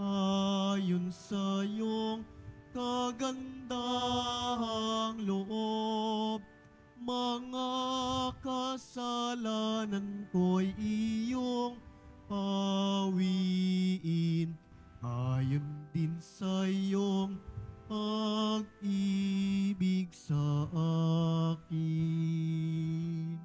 ayon sa iyong kagandahang loob. Mga kasalanan ko'y iyong pawiin ayon din sa iyong pag-ibig sa akin.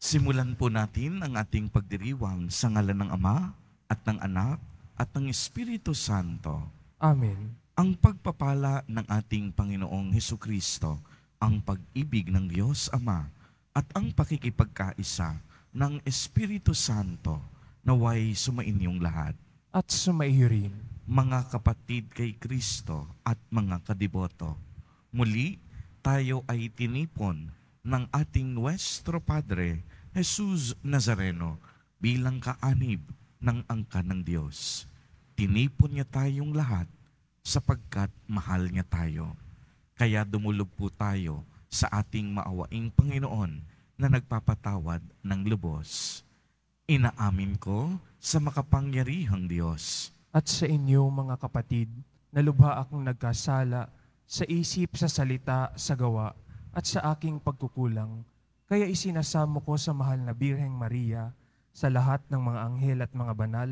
Simulan po natin ang ating pagdiriwang sa ngalan ng Ama, at ng Anak at ng Espiritu Santo. Amen. Ang pagpapala ng ating Panginoong Heso Kristo, ang pag-ibig ng Diyos Ama, at ang pakikipagkaisa ng Espiritu Santo naway sumainyong lahat. At sumaiyo rin. Mga kapatid kay Kristo at mga kadiboto, muli tayo ay tinipon ng ating Nuestro Padre, Jesus Nazareno, bilang kaanib ng angka ng Diyos. Tinipon niya tayong lahat sapagkat mahal niya tayo. Kaya dumulog po tayo sa ating maawaing Panginoon na nagpapatawad ng lubos. Inaamin ko sa makapangyarihang Diyos. At sa inyo mga kapatid, na lubha akong nagkasala sa isip, sa salita, sa gawa, at sa aking pagkukulang. Kaya isinasamo ko sa mahal na Birheng Maria, sa lahat ng mga anghel at mga banal,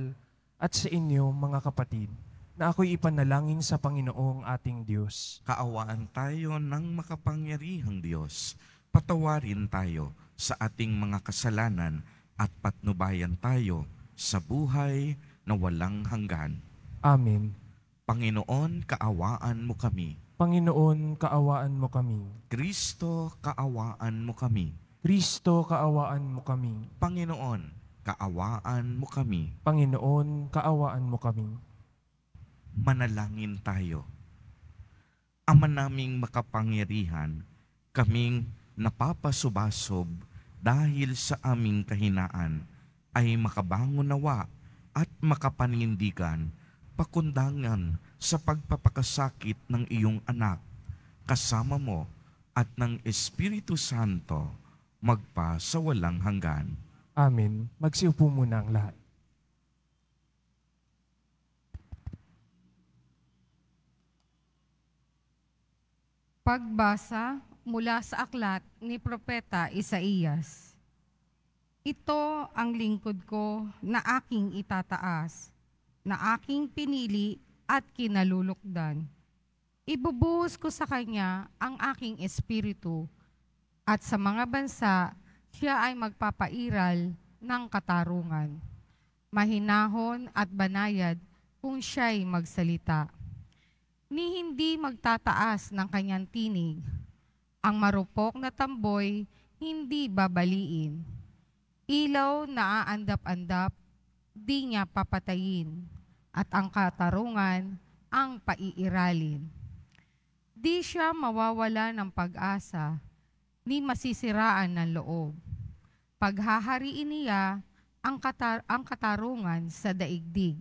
at sa inyo, mga kapatid, na ako'y ipanalangin sa Panginoong ating Diyos. Kaawaan tayo ng makapangyarihang Diyos. Patawarin tayo sa ating mga kasalanan at patnubayan tayo sa buhay na walang hanggan. Amen. Panginoon, kaawaan mo kami. Panginoon, kaawaan mo kami. Kristo, kaawaan mo kami. Kristo, kaawaan mo kami. Panginoon, kaawaan mo kami. Panginoon, kaawaan mo kami. Manalangin tayo. Ama naming makapangyarihan, kaming napapasubasob dahil sa aming kahinaan ay makabangon nawa at makapanindigan pakundangan sa pagpapakasakit ng iyong anak kasama mo at ng Espiritu Santo magpa sa walang hanggan Amen. Magsiupo muna ang lahat. Pagbasa mula sa aklat ni Propeta Isaías. Ito ang lingkod ko na aking itataas, na aking pinili at kinalulukdan. Ibubuhos ko sa kanya ang aking espiritu at sa mga bansa siya ay magpapairal ng katarungan. Mahinahon at banayad kung siya'y magsalita. Ni hindi magtataas ng kanyang tinig. Ang marupok na tamboy hindi babaliin. Ilaw na aandap-andap, di niya papatayin. At ang katarungan ang paiiralin. Di siya mawawala ng pag-asa ni masisiraan ng loob. Paghahariin niya ang, katar- ang katarungan sa daigdig.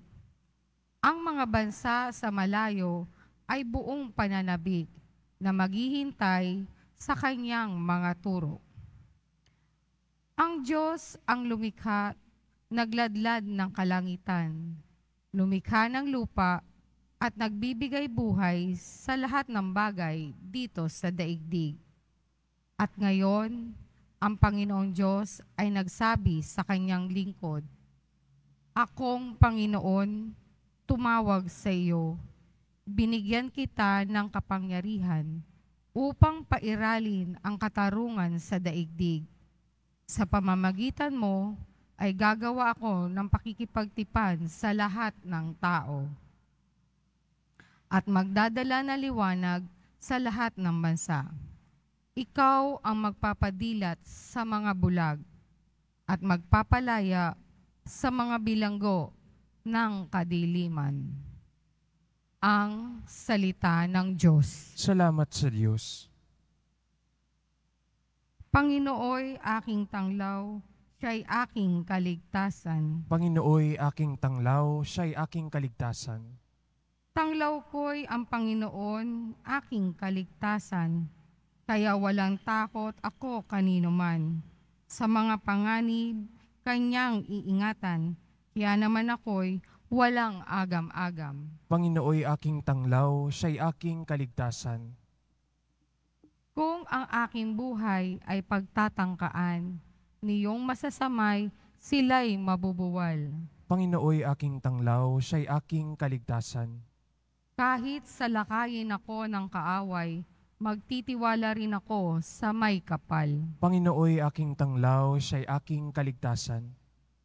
Ang mga bansa sa malayo ay buong pananabik na maghihintay sa kanyang mga turo. Ang Diyos ang lumikha, nagladlad ng kalangitan, lumikha ng lupa, at nagbibigay buhay sa lahat ng bagay dito sa daigdig. At ngayon, ang Panginoong Diyos ay nagsabi sa kanyang lingkod, Akong Panginoon, tumawag sa iyo. Binigyan kita ng kapangyarihan upang pairalin ang katarungan sa daigdig. Sa pamamagitan mo, ay gagawa ako ng pakikipagtipan sa lahat ng tao at magdadala na liwanag sa lahat ng bansa ikaw ang magpapadilat sa mga bulag at magpapalaya sa mga bilanggo ng kadiliman. Ang salita ng Diyos. Salamat sa Diyos. Panginooy aking tanglaw, siya'y aking kaligtasan. Panginooy aking tanglaw, siya'y aking kaligtasan. Tanglaw ko'y ang Panginoon, aking kaligtasan kaya walang takot ako kanino man. Sa mga panganib, kanyang iingatan. Kaya naman ako'y walang agam-agam. Panginooy aking tanglaw, siya'y aking kaligtasan. Kung ang aking buhay ay pagtatangkaan, niyong masasamay, sila'y mabubuwal. Panginooy aking tanglaw, siya'y aking kaligtasan. Kahit sa salakayin ako ng kaaway, magtitiwala rin ako sa may kapal. Panginooy aking tanglaw, siya'y aking kaligtasan.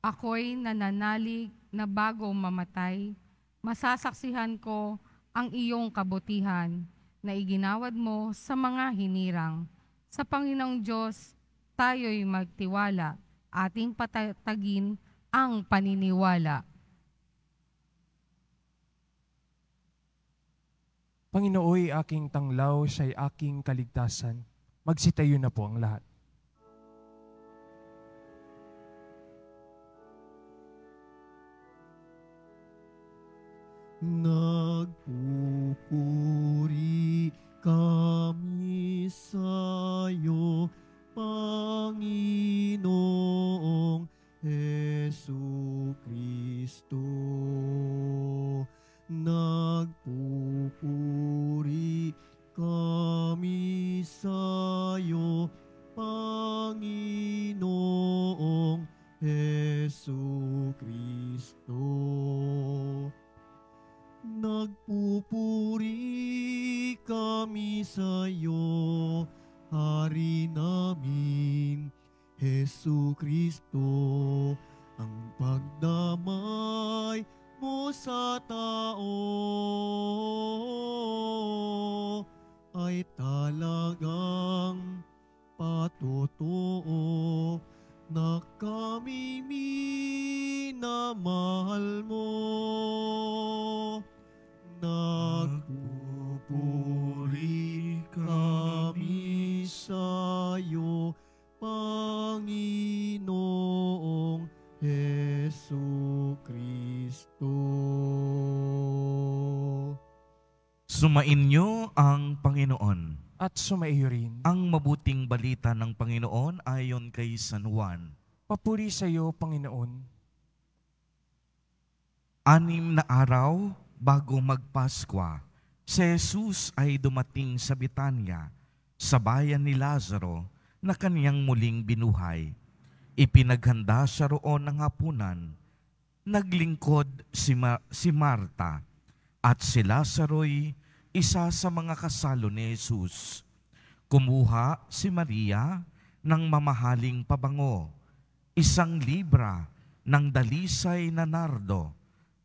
Ako'y nananalig na bago mamatay, masasaksihan ko ang iyong kabutihan na iginawad mo sa mga hinirang. Sa Panginoong Diyos, tayo'y magtiwala, ating patagin ang paniniwala. Panginooy aking tanglaw, siya'y aking kaligtasan. Magsitayo na po ang lahat. Nagpupuri kami sa'yo, Panginoong Jesu Kristo. Nagpupuri Sumainyo ang Panginoon. At sumaiyo rin. Ang mabuting balita ng Panginoon ayon kay San Juan. Papuri sa iyo, Panginoon. Anim na araw bago magpaskwa, si Jesus ay dumating sa Bitanya, sa bayan ni Lazaro, na kaniyang muling binuhay. Ipinaghanda siya roon ng hapunan. Naglingkod si, Ma- si Marta at si Lazaro'y isa sa mga kasalo ni Jesus. Kumuha si Maria ng mamahaling pabango, isang libra ng dalisay na nardo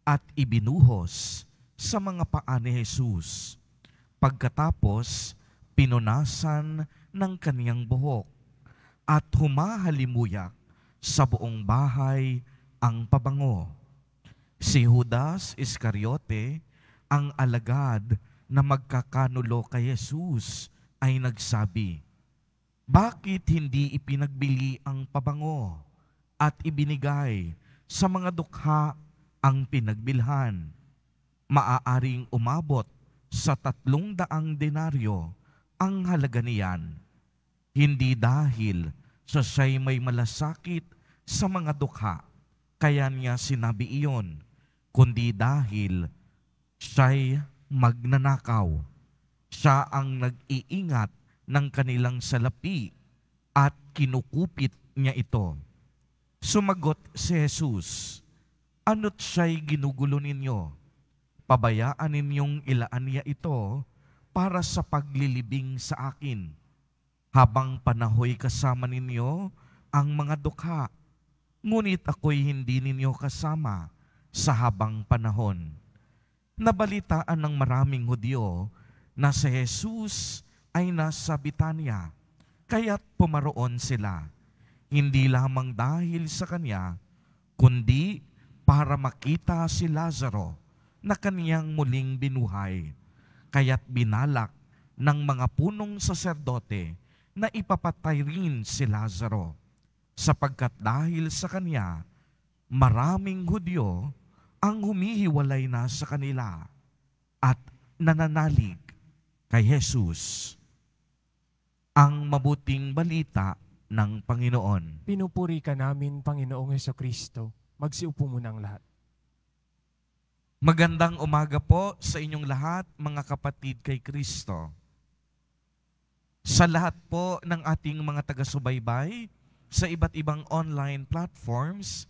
at ibinuhos sa mga paa ni Jesus. Pagkatapos, pinunasan ng kaniyang buhok at humahalimuyak sa buong bahay ang pabango. Si Judas Iscariote, ang alagad na magkakanulo kay Jesus ay nagsabi, Bakit hindi ipinagbili ang pabango at ibinigay sa mga dukha ang pinagbilhan? Maaaring umabot sa tatlong daang denaryo ang halaga niyan. Hindi dahil sa siya'y may malasakit sa mga dukha, kaya niya sinabi iyon, kundi dahil siya'y magnanakaw. Siya ang nag-iingat ng kanilang salapi at kinukupit niya ito. Sumagot si Jesus, Ano't siya'y ginugulo ninyo? Pabayaan ninyong ilaan niya ito para sa paglilibing sa akin. Habang panahoy kasama ninyo ang mga dukha, ngunit ako'y hindi ninyo kasama sa habang panahon nabalitaan ng maraming Hudyo na si Jesus ay nasa Bitanya, kaya't pumaroon sila, hindi lamang dahil sa Kanya, kundi para makita si Lazaro na kaniyang muling binuhay. Kaya't binalak ng mga punong saserdote na ipapatay rin si Lazaro, sapagkat dahil sa kanya, maraming Hudyo ang humihiwalay na sa kanila at nananalig kay Jesus ang mabuting balita ng Panginoon. Pinupuri ka namin, Panginoong Heso Kristo. Magsiupo muna ang lahat. Magandang umaga po sa inyong lahat, mga kapatid kay Kristo. Sa lahat po ng ating mga taga-subaybay, sa iba't ibang online platforms,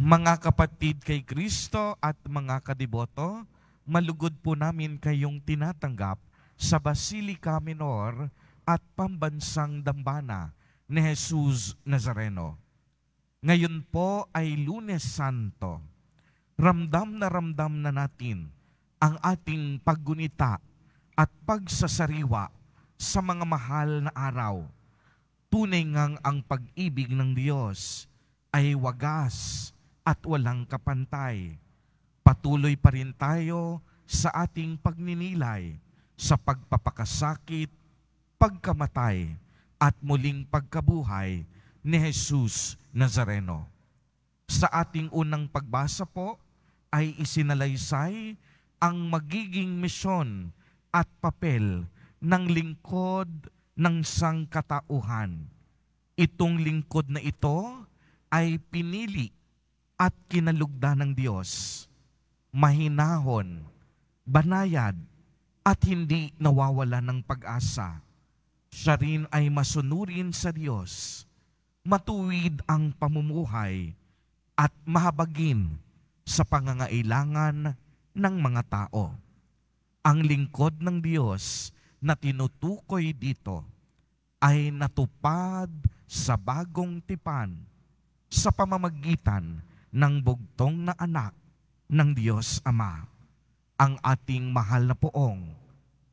mga kapatid kay Kristo at mga kadiboto, malugod po namin kayong tinatanggap sa Basilica Minor at Pambansang Dambana ni Jesus Nazareno. Ngayon po ay Lunes Santo. Ramdam na ramdam na natin ang ating paggunita at pagsasariwa sa mga mahal na araw. Tunay ngang ang pag-ibig ng Diyos ay wagas at walang kapantay. Patuloy pa rin tayo sa ating pagninilay, sa pagpapakasakit, pagkamatay, at muling pagkabuhay ni Jesus Nazareno. Sa ating unang pagbasa po ay isinalaysay ang magiging misyon at papel ng lingkod ng sangkatauhan. Itong lingkod na ito ay pinili at kinalugda ng Diyos, mahinahon, banayad, at hindi nawawala ng pag-asa. Siya rin ay masunurin sa Diyos, matuwid ang pamumuhay, at mahabagin sa pangangailangan ng mga tao. Ang lingkod ng Diyos na tinutukoy dito ay natupad sa bagong tipan sa pamamagitan ng bugtong na anak ng Diyos Ama, ang ating mahal na poong,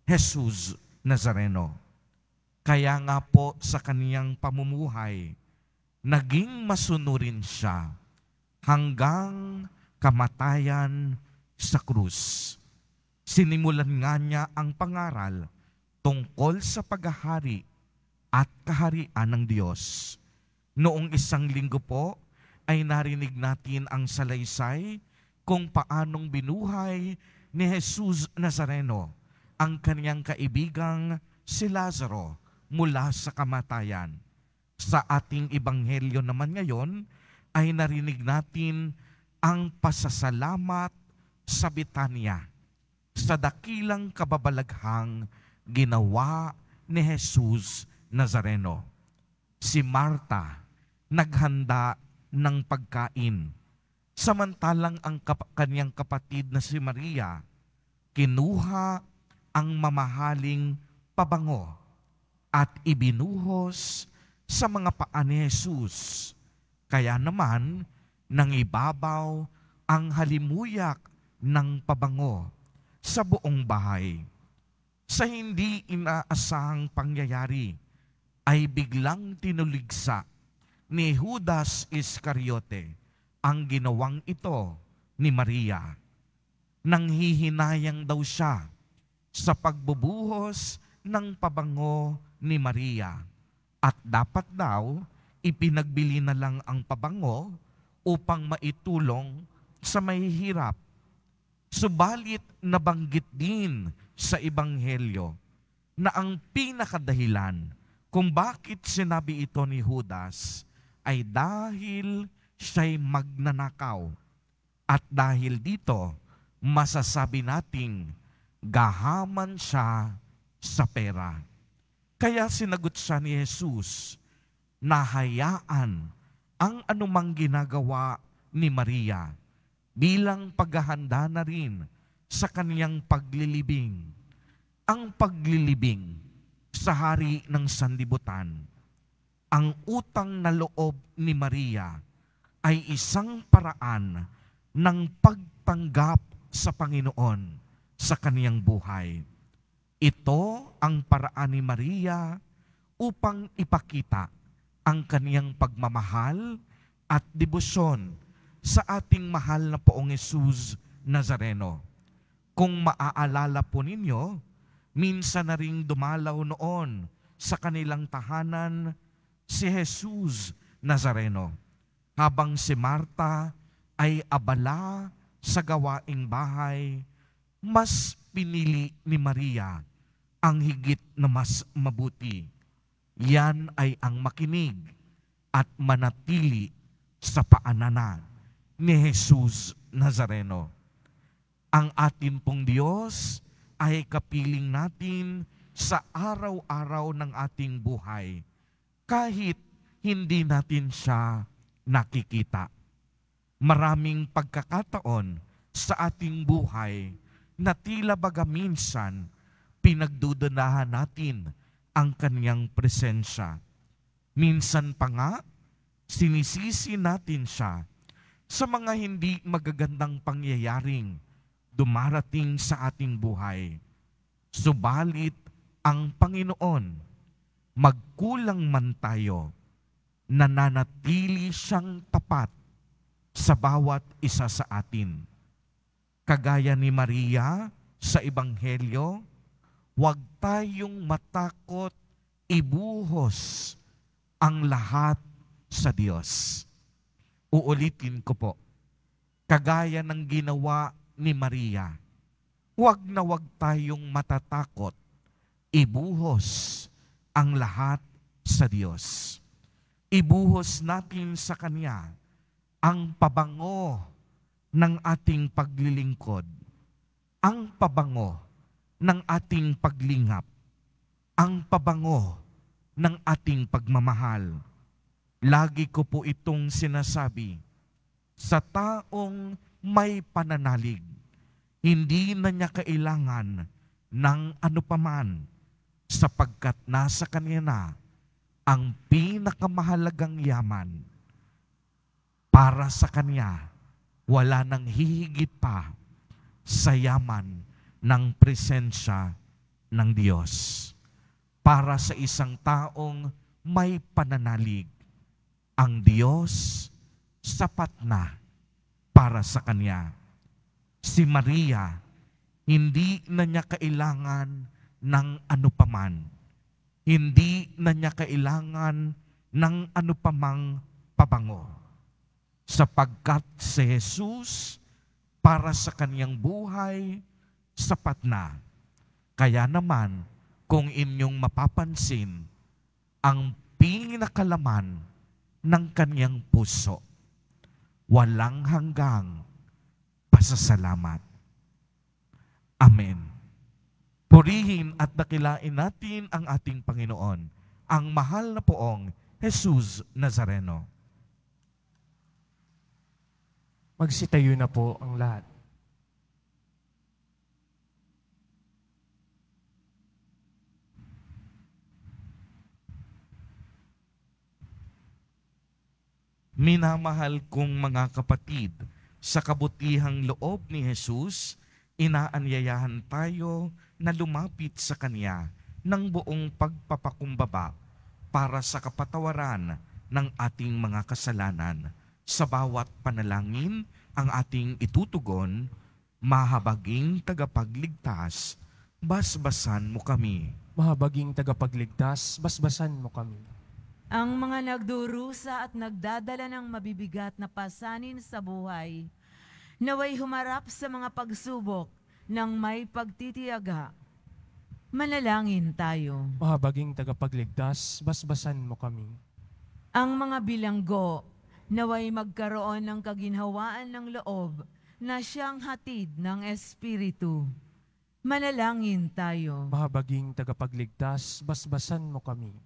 Jesus Nazareno. Kaya nga po sa kaniyang pamumuhay, naging masunurin siya hanggang kamatayan sa krus. Sinimulan nga niya ang pangaral tungkol sa paghahari at kaharian ng Diyos. Noong isang linggo po, ay narinig natin ang salaysay kung paanong binuhay ni Jesus Nazareno ang kanyang kaibigang si Lazaro mula sa kamatayan. Sa ating ebanghelyo naman ngayon ay narinig natin ang pasasalamat sa Bitanya sa dakilang kababalaghang ginawa ni Jesus Nazareno. Si Marta naghanda ng pagkain. Samantalang ang kap- kanyang kapatid na si Maria, kinuha ang mamahaling pabango at ibinuhos sa mga paa ni Jesus. Kaya naman, nang ibabaw ang halimuyak ng pabango sa buong bahay. Sa hindi inaasahang pangyayari, ay biglang tinuligsa ni Judas Iscariote ang ginawang ito ni Maria. Nang hihinayang daw siya sa pagbubuhos ng pabango ni Maria. At dapat daw, ipinagbili na lang ang pabango upang maitulong sa mahihirap. Subalit nabanggit din sa Ebanghelyo na ang pinakadahilan kung bakit sinabi ito ni Judas ay dahil siya'y magnanakaw. At dahil dito, masasabi nating gahaman siya sa pera. Kaya sinagot siya ni Jesus, nahayaan ang anumang ginagawa ni Maria bilang paghahanda na rin sa kaniyang paglilibing. Ang paglilibing sa hari ng sandibutan ang utang na loob ni Maria ay isang paraan ng pagtanggap sa Panginoon sa kaniyang buhay. Ito ang paraan ni Maria upang ipakita ang kaniyang pagmamahal at debosyon sa ating mahal na poong Jesus Nazareno. Kung maaalala po ninyo, minsan na ring dumalaw noon sa kanilang tahanan si Jesus Nazareno, habang si Marta ay abala sa gawaing bahay, mas pinili ni Maria ang higit na mas mabuti. Yan ay ang makinig at manatili sa paanana ni Jesus Nazareno. Ang atin pong Diyos ay kapiling natin sa araw-araw ng ating buhay kahit hindi natin siya nakikita. Maraming pagkakataon sa ating buhay na tila baga minsan pinagdudunahan natin ang kanyang presensya. Minsan pa nga, sinisisi natin siya sa mga hindi magagandang pangyayaring dumarating sa ating buhay. Subalit, ang Panginoon magkulang man tayo, nananatili siyang tapat sa bawat isa sa atin. Kagaya ni Maria sa Ebanghelyo, huwag tayong matakot ibuhos ang lahat sa Diyos. Uulitin ko po, kagaya ng ginawa ni Maria, huwag na huwag tayong matatakot ibuhos ang lahat sa Diyos. Ibuhos natin sa Kanya ang pabango ng ating paglilingkod, ang pabango ng ating paglingap, ang pabango ng ating pagmamahal. Lagi ko po itong sinasabi sa taong may pananalig, hindi na niya kailangan ng ano paman sapagkat nasa Kanya na ang pinakamahalagang yaman para sa Kanya. Wala nang hihigit pa sa yaman ng presensya ng Diyos. Para sa isang taong may pananalig, ang Diyos sapat na para sa Kanya. Si Maria, hindi na niya kailangan ng anupaman. Hindi na niya kailangan ng ano pamang pabango. Sapagkat si Jesus para sa kaniyang buhay, sapat na. Kaya naman, kung inyong mapapansin, ang pinakalaman ng kaniyang puso, walang hanggang pasasalamat. Amen. Purihin at dakilain natin ang ating Panginoon, ang mahal na poong Jesus Nazareno. Magsitayo na po ang lahat. Minamahal kong mga kapatid, sa kabutihang loob ni Jesus, inaanyayahan tayo na lumapit sa Kanya ng buong pagpapakumbaba para sa kapatawaran ng ating mga kasalanan. Sa bawat panalangin, ang ating itutugon, mahabaging tagapagligtas, basbasan mo kami. Mahabaging tagapagligtas, basbasan mo kami. Ang mga nagdurusa at nagdadala ng mabibigat na pasanin sa buhay, naway humarap sa mga pagsubok ng may pagtitiyaga. Manalangin tayo. habaging ah, tagapagligtas, basbasan mo kami. Ang mga bilanggo, naway magkaroon ng kaginhawaan ng loob na siyang hatid ng Espiritu. Manalangin tayo. Mahabaging tagapagligtas, basbasan mo kami.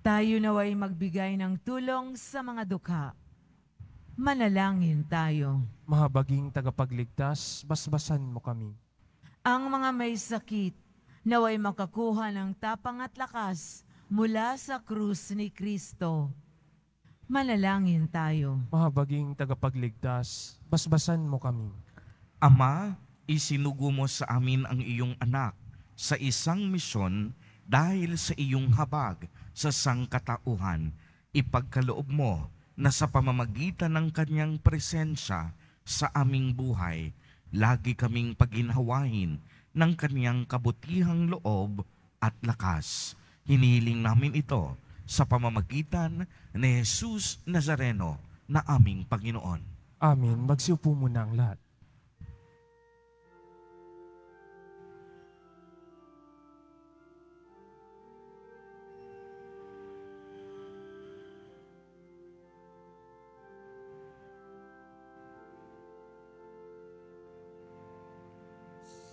Tayo naway magbigay ng tulong sa mga dukha manalangin tayo. Mahabaging tagapagligtas, basbasan mo kami. Ang mga may sakit, naway makakuha ng tapang at lakas mula sa krus ni Kristo. Manalangin tayo. Mahabaging tagapagligtas, basbasan mo kami. Ama, isinugo mo sa amin ang iyong anak sa isang misyon dahil sa iyong habag sa sangkatauhan. Ipagkaloob mo na sa pamamagitan ng kanyang presensya sa aming buhay, lagi kaming paginhawain ng kanyang kabutihang loob at lakas. Hinihiling namin ito sa pamamagitan ni Jesus Nazareno na aming Panginoon. Amen. Magsiupo muna ang lahat.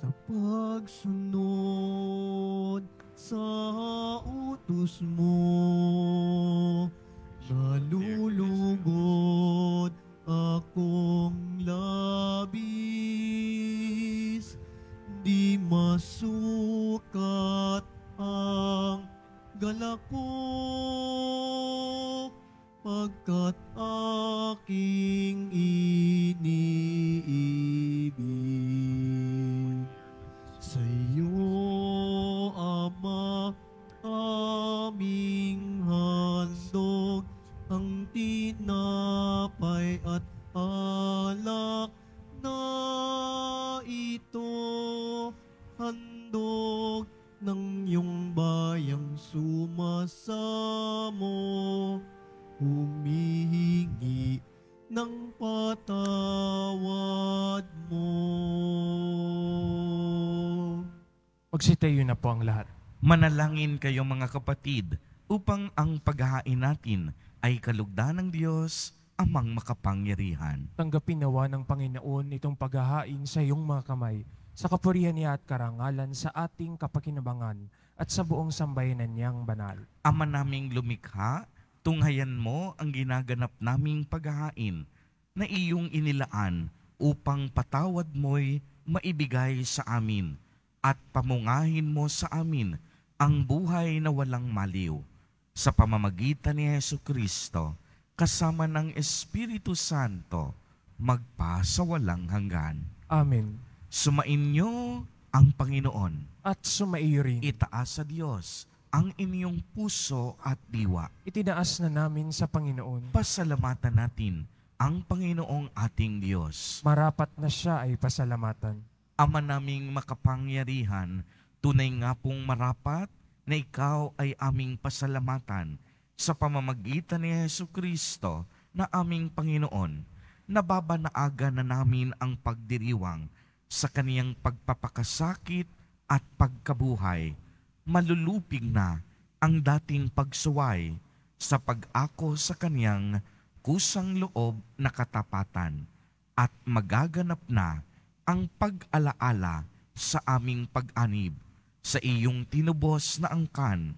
sa pagsunod sa utos mo. Nalulugod akong labis, di masukat ang galak ko, pagkat aking inis. kasamo humihingi ng patawad mo. Magsitayo na po ang lahat. Manalangin kayo mga kapatid upang ang paghahain natin ay kalugdan ng Diyos Amang makapangyarihan. Tanggapin nawa ng Panginoon itong paghahain sa iyong mga kamay sa kapurihan niya at karangalan sa ating kapakinabangan at sa buong sambayanan niyang banal. Ama naming lumikha, tunghayan mo ang ginaganap naming paghahain na iyong inilaan upang patawad mo'y maibigay sa amin at pamungahin mo sa amin ang buhay na walang maliw sa pamamagitan ni Yesu Kristo kasama ng Espiritu Santo magpa sa walang hanggan. Amen. Sumainyo ang Panginoon. At sumaiyo rin. Itaas sa Diyos ang inyong puso at diwa. Itinaas na namin sa Panginoon. Pasalamatan natin ang Panginoong ating Diyos. Marapat na siya ay pasalamatan. Ama naming makapangyarihan, tunay nga pong marapat na ikaw ay aming pasalamatan sa pamamagitan ni Yesu Kristo na aming Panginoon, nababanaaga na namin ang pagdiriwang sa kaniyang pagpapakasakit at pagkabuhay. Malulupig na ang dating pagsuway sa pag-ako sa kaniyang kusang loob na katapatan at magaganap na ang pag-alaala sa aming pag-anib sa iyong tinubos na angkan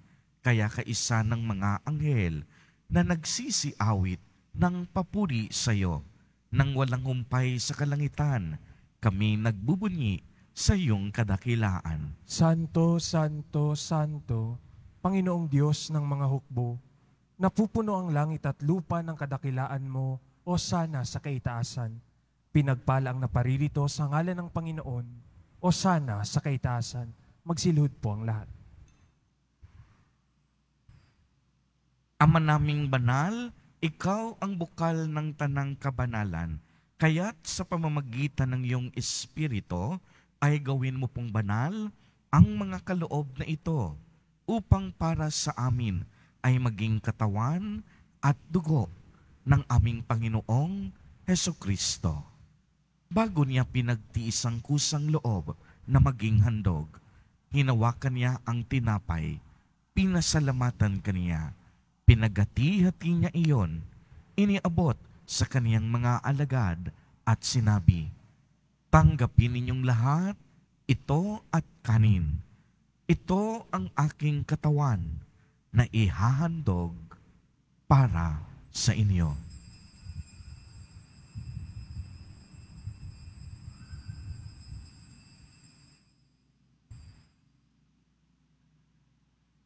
kaya kaisa ng mga anghel na nagsisiawit ng papuri sa iyo nang walang humpay sa kalangitan, kami nagbubunyi sa iyong kadakilaan. Santo, Santo, Santo, Panginoong Diyos ng mga hukbo, napupuno ang langit at lupa ng kadakilaan mo o sana sa kaitaasan. Pinagpala ang naparirito sa ngalan ng Panginoon o sana sa kaitaasan. Magsilhod po ang lahat. Ama naming banal, ikaw ang bukal ng tanang kabanalan. Kaya't sa pamamagitan ng iyong espirito ay gawin mo pong banal ang mga kaloob na ito upang para sa amin ay maging katawan at dugo ng aming Panginoong Heso Kristo. Bago niya pinagtiis ang kusang loob na maging handog, hinawakan niya ang tinapay, pinasalamatan kaniya pinagati niya iyon, iniabot sa kaniyang mga alagad at sinabi, Tanggapin ninyong lahat, ito at kanin. Ito ang aking katawan na ihahandog para sa inyo.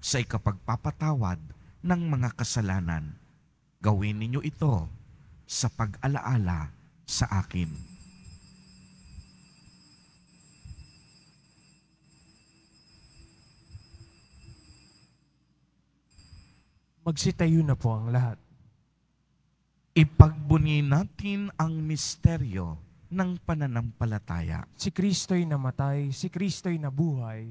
sa ikapagpapatawad ng mga kasalanan. Gawin ninyo ito sa pag-alaala sa akin. Magsitayo na po ang lahat. Ipagbuni natin ang misteryo ng pananampalataya. Si Kristo'y namatay, si Kristo'y nabuhay,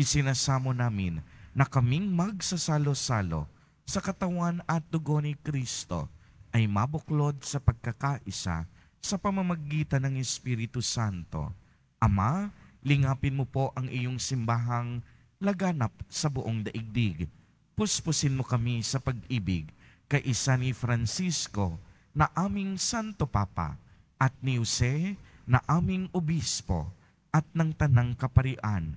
isinasamo namin na kaming magsasalo-salo sa katawan at dugo ni Kristo ay mabuklod sa pagkakaisa sa pamamagitan ng Espiritu Santo. Ama, lingapin mo po ang iyong simbahang laganap sa buong daigdig. Puspusin mo kami sa pag-ibig kaisa ni Francisco na aming Santo Papa at ni Jose na aming Obispo at ng Tanang Kaparian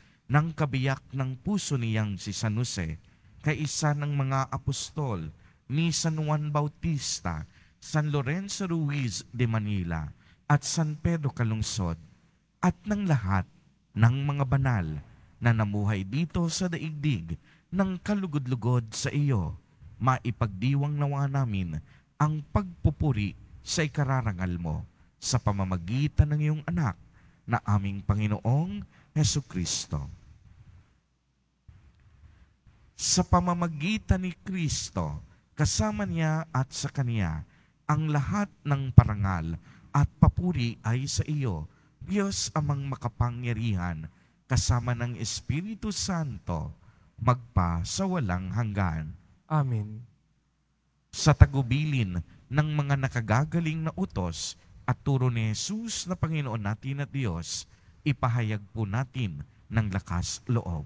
ng kabiyak ng puso niyang si San Jose kay isa ng mga apostol ni San Juan Bautista, San Lorenzo Ruiz de Manila at San Pedro Calungsod at ng lahat ng mga banal na namuhay dito sa daigdig ng kalugod-lugod sa iyo, maipagdiwang nawa namin ang pagpupuri sa ikararangal mo sa pamamagitan ng iyong anak na aming Panginoong Heso Kristo sa pamamagitan ni Kristo, kasama niya at sa Kanya, ang lahat ng parangal at papuri ay sa iyo, Diyos amang makapangyarihan, kasama ng Espiritu Santo, magpa sa walang hanggan. Amen. Sa tagubilin ng mga nakagagaling na utos at turo ni Jesus na Panginoon natin at Diyos, ipahayag po natin ng lakas loob.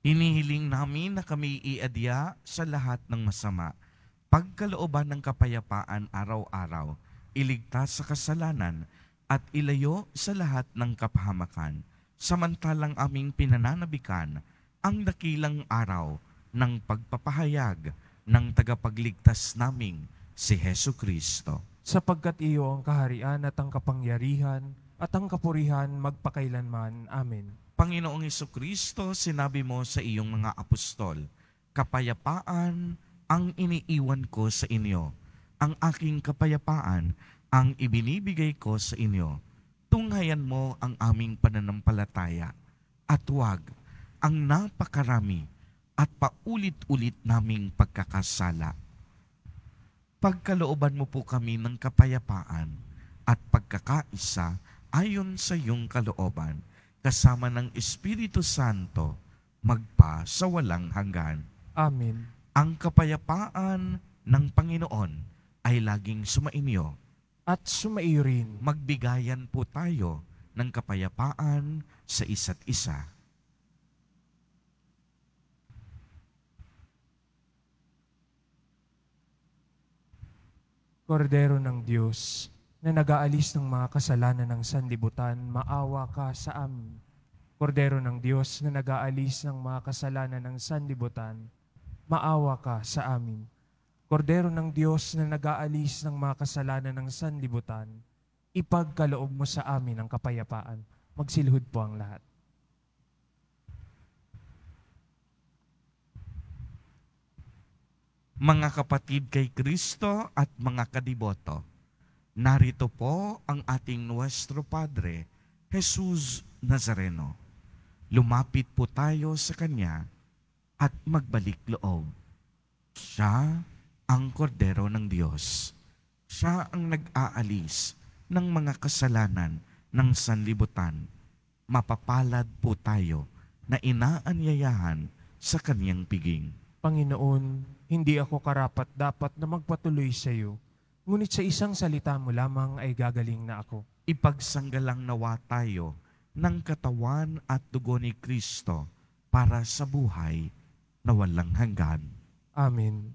Hinihiling namin na kami iadya sa lahat ng masama, pagkalooban ng kapayapaan araw-araw, iligtas sa kasalanan, at ilayo sa lahat ng kapahamakan, samantalang aming pinananabikan ang dakilang araw ng pagpapahayag ng tagapagligtas naming si Heso Kristo. Sapagkat iyo ang kaharian at ang kapangyarihan at ang kapurihan magpakailanman. Amen. Panginoong Kristo, sinabi mo sa iyong mga apostol, Kapayapaan ang iniiwan ko sa inyo. Ang aking kapayapaan ang ibinibigay ko sa inyo. Tunghayan mo ang aming pananampalataya at huwag ang napakarami at paulit-ulit naming pagkakasala. Pagkalooban mo po kami ng kapayapaan at pagkakaisa ayon sa iyong kalooban kasama ng Espiritu Santo magpa sa walang hanggan. Amen. Ang kapayapaan ng Panginoon ay laging sumainyo. At sumaiyo Magbigayan po tayo ng kapayapaan sa isa't isa. Kordero ng Diyos, na nagaalis ng mga kasalanan ng sanlibutan, maawa ka sa amin. Kordero ng Diyos na nagaalis ng mga kasalanan ng sanlibutan, maawa ka sa amin. Kordero ng Diyos na nagaalis ng mga kasalanan ng sanlibutan, ipagkaloob mo sa amin ang kapayapaan. Magsilhud po ang lahat. Mga kapatid kay Kristo at mga kadiboto, Narito po ang ating Nuestro Padre, Jesus Nazareno. Lumapit po tayo sa Kanya at magbalik loob. Siya ang kordero ng Diyos. Siya ang nag-aalis ng mga kasalanan ng sanlibutan. Mapapalad po tayo na inaanyayahan sa kaniyang piging. Panginoon, hindi ako karapat dapat na magpatuloy sa iyo Ngunit sa isang salita mo lamang ay gagaling na ako. Ipagsanggalang nawa tayo ng katawan at dugo ni Kristo para sa buhay na walang hanggan. Amen.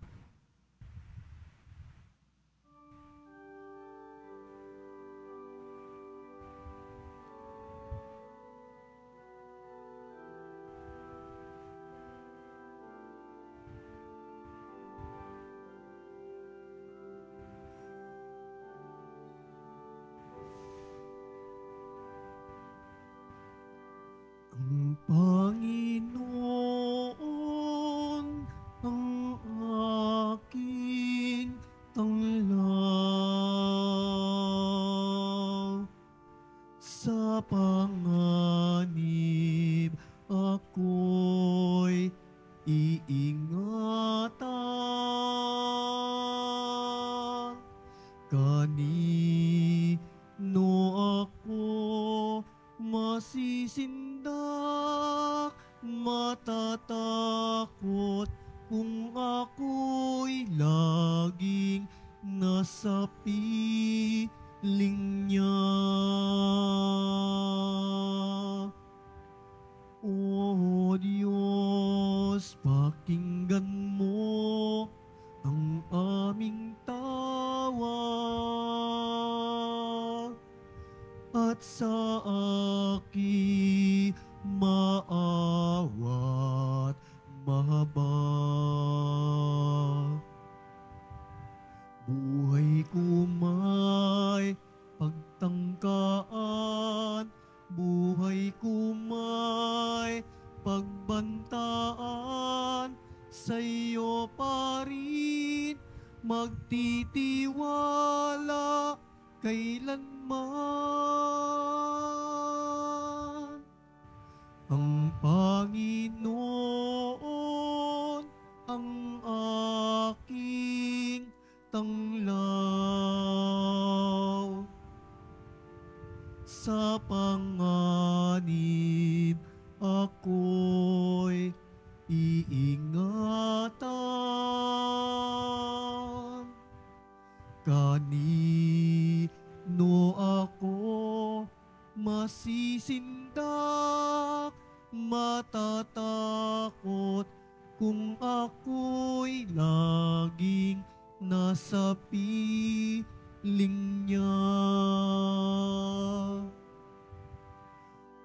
maging nasa piling niya.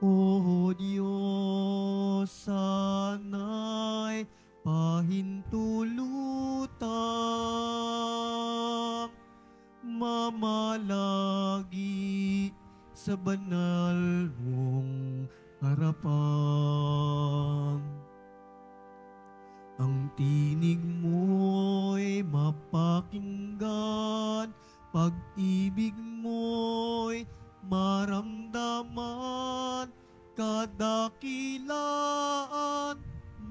O Diyos, sana'y pahintulutang mamalagi sa banal mong harapan. Ang tinig mo'y mapakinggan, pag-ibig mo'y maramdaman, kadakilaan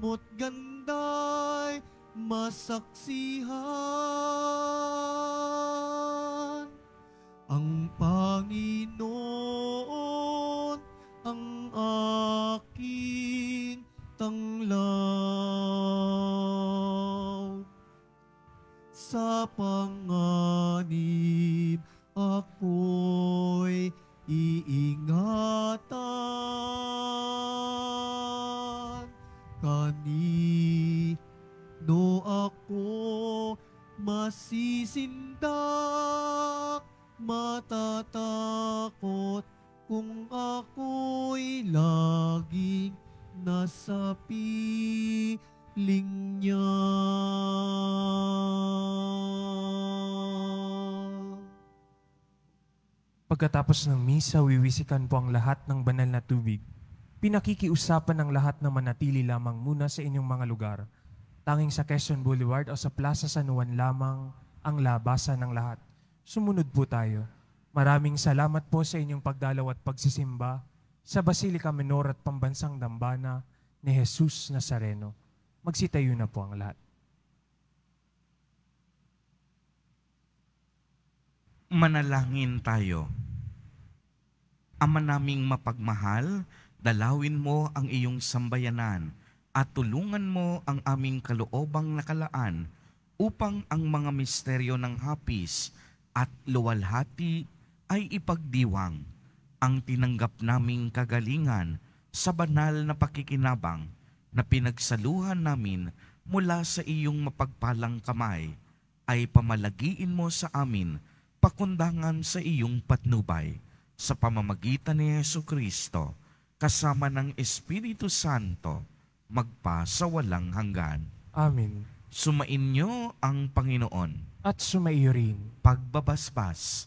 mo't ganday masaksihan. Ang Panginoon ang aking tanglaw sa panganib ako'y iingatan kanino ako masisindak matatakot kung ako'y laging nasa piling niya. Pagkatapos ng misa, wiwisikan po ang lahat ng banal na tubig. Pinakikiusapan ng lahat na manatili lamang muna sa inyong mga lugar. Tanging sa Quezon Boulevard o sa Plaza San Juan lamang ang labasan ng lahat. Sumunod po tayo. Maraming salamat po sa inyong pagdalaw at pagsisimba sa Basilica Minor at Pambansang Dambana ni Jesus Nazareno. Magsitayo na po ang lahat. Manalangin tayo. Ama naming mapagmahal, dalawin mo ang iyong sambayanan at tulungan mo ang aming kaloobang nakalaan upang ang mga misteryo ng hapis at luwalhati ay ipagdiwang ang tinanggap naming kagalingan sa banal na pakikinabang na pinagsaluhan namin mula sa iyong mapagpalang kamay ay pamalagiin mo sa amin pakundangan sa iyong patnubay sa pamamagitan ni Yesu Kristo kasama ng Espiritu Santo magpa sa walang hanggan. Amen. Sumainyo ang Panginoon. At sumaiyo rin. Pagbabasbas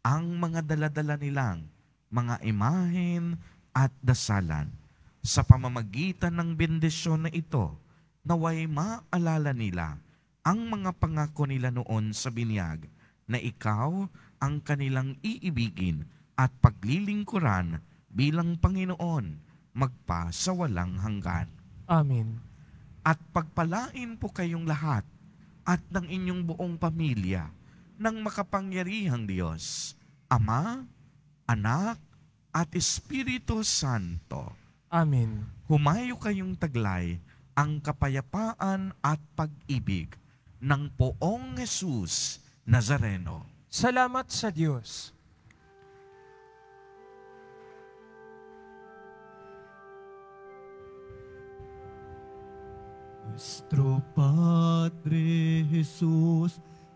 ang mga daladala nilang mga imahen at dasalan. Sa pamamagitan ng bendisyon na ito, naway maalala nila ang mga pangako nila noon sa binyag na ikaw ang kanilang iibigin at paglilingkuran bilang Panginoon magpa sa walang hanggan. Amen. At pagpalain po kayong lahat at ng inyong buong pamilya ng makapangyarihang Diyos, Ama, Anak, at Espiritu Santo. Amen. Humayo kayong taglay ang kapayapaan at pag-ibig ng poong Jesus Nazareno. Salamat sa Diyos. Nuestro Padre Jesús,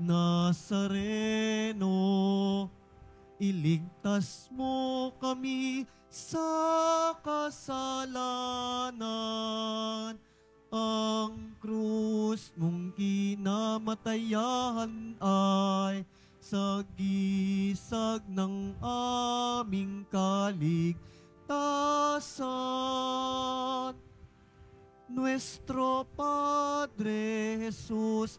Nazareno, iligtas mo kami sa kasalanan. Ang krus mong kinamatayahan ay sagisag ng aming kaligtasan. Nuestro Padre Jesus,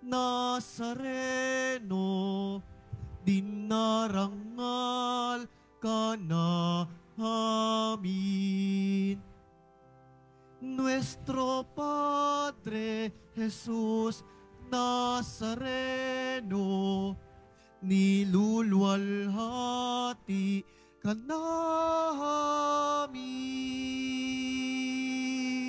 Nazareno, dinarangal ka na amin. Nuestro Padre Jesus Nazareno, nilulwalhati ka amin.